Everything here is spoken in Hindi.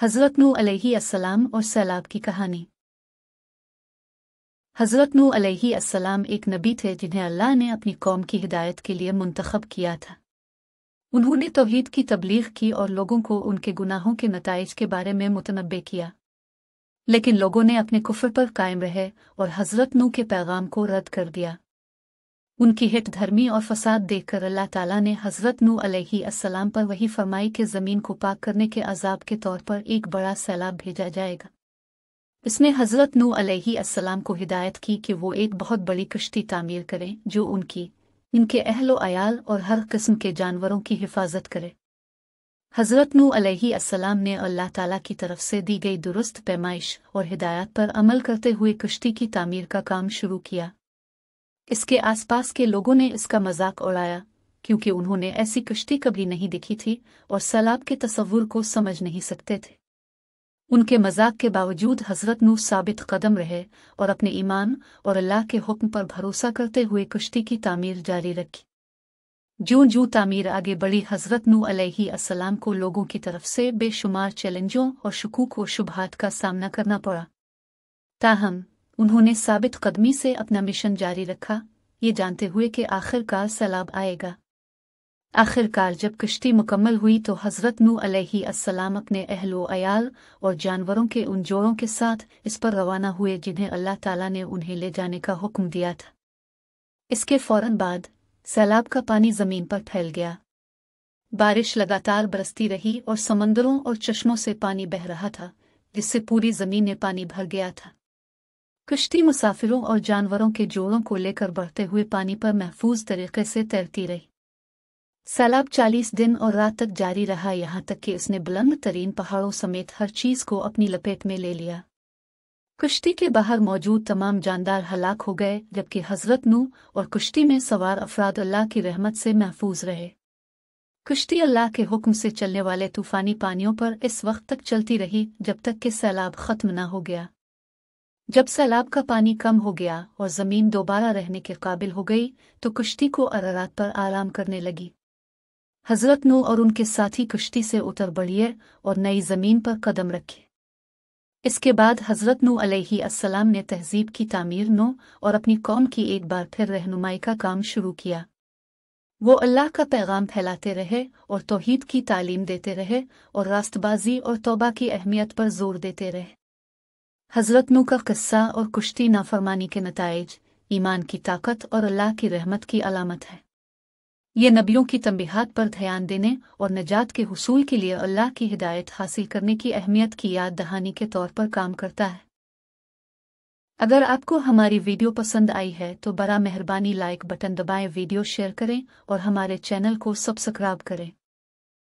हज़रत नू अलैहिस्सलाम और सैलाब की कहानी हज़रत नू अलैहिस्सलाम एक नबी थे जिन्हें अल्लाह ने अपनी कौम की हिदायत के लिए मुंतखब किया था उन्होंने तोहहीद की तबलीग की और लोगों को उनके गुनाहों के नतज के बारे में मुतनबे किया लेकिन लोगों ने अपने कुफर पर कायम रहे और हज़रत नू के पैगाम को रद्द कर दिया उनकी हिट धर्मी और फसाद देखकर अल्लाह ताला ने हज़रत नू अलैहिस्सलाम पर वही फरमाई कि ज़मीन को पाक करने के अजाब के तौर पर एक बड़ा सैलाब भेजा जाएगा इसने हज़रत नू अलैहिस्सलाम को हिदायत की कि वो एक बहुत बड़ी कश्ती तामीर करें जो उनकी इनके अहलो अयाल और हर किस्म के जानवरों की हिफाजत करे हज़रत नू अलैहिस्सलाम ने अल्लाह ताला की तरफ से दी गई दुरुस्त पैमाइश और हिदायत पर अमल करते हुए कश्ती की तामीर का काम शुरू किया इसके आसपास के लोगों ने इसका मजाक उड़ाया क्योंकि उन्होंने ऐसी कश्ती कभी नहीं देखी थी और सैलाब के तस्वुर को समझ नहीं सकते थे उनके मजाक के बावजूद हजरत नू साबित कदम रहे और अपने ईमान और अल्लाह के हुक्म पर भरोसा करते हुए कश्ती की तामीर जारी रखी जू जो तामीर आगे बढ़ी हजरत नू असलाम को लोगों की तरफ से बेशुमार चैलेंजों और शकूक व शुभात का सामना करना पड़ा ताहम उन्होंने साबित कदमी से अपना मिशन जारी रखा ये जानते हुए कि आखिरकार सैलाब आएगा आखिरकार जब कश्ती मुकम्मल हुई तो हज़रत नू अलैहिस्सलाम अपने अहलो अयाल और जानवरों के उन जोड़ों के साथ इस पर रवाना हुए जिन्हें अल्लाह ताला ने उन्हें ले जाने का हुक्म दिया था इसके फौरन बाद सैलाब का पानी ज़मीन पर फैल गया बारिश लगातार बरसती रही और समंदरों और चश्मों से पानी बह रहा था जिससे पूरी ज़मीन में पानी भर गया था कश्ती मुसाफिरों और जानवरों के जोड़ों को लेकर बढ़ते हुए पानी पर महफूज तरीके से तैरती रही सैलाब चालीस दिन और रात तक जारी रहा यहां तक कि उसने बुलंद तरीन पहाड़ों समेत हर चीज को अपनी लपेट में ले लिया कुश्ती के बाहर मौजूद तमाम जानदार हलाक हो गए जबकि हजरत नू और कुश्ती में सवार अफराद अल्लाह की रहमत से महफूज रहे कुश्ती अल्लाह के हुक्म से चलने वाले तूफानी पानियों पर इस वक्त तक चलती रही जब तक कि सैलाब खत्म न हो गया जब सैलाब का पानी कम हो गया और जमीन दोबारा रहने के काबिल हो गई तो कुश्ती को अरारात पर आराम करने लगी हजरत नू और उनके साथी कुश्ती से उतर बढ़िए और नई जमीन पर कदम रखे इसके बाद हजरत नू अलैहि ने तहजीब की तामीर नो और अपनी कौम की एक बार फिर रहनुमाई का काम शुरू किया वो अल्लाह का पैगाम फैलाते रहे और तोहीद की तालीम देते रहे और रास्तबाजी और तोबा की अहमियत पर जोर देते रहे हजरत नू का कस्सा और कुश्ती नाफरमानी के नतज ईमान की ताकत और अल्लाह की रहमत की अलामत है ये नबियों की तंबीहात पर ध्यान देने और निजात के हसूल के लिए अल्लाह की हिदायत हासिल करने की अहमियत की याद दहानी के तौर पर काम करता है अगर आपको हमारी वीडियो पसंद आई है तो बड़ा मेहरबानी लाइक बटन दबाएं वीडियो शेयर करें और हमारे चैनल को सब्सक्राइब करें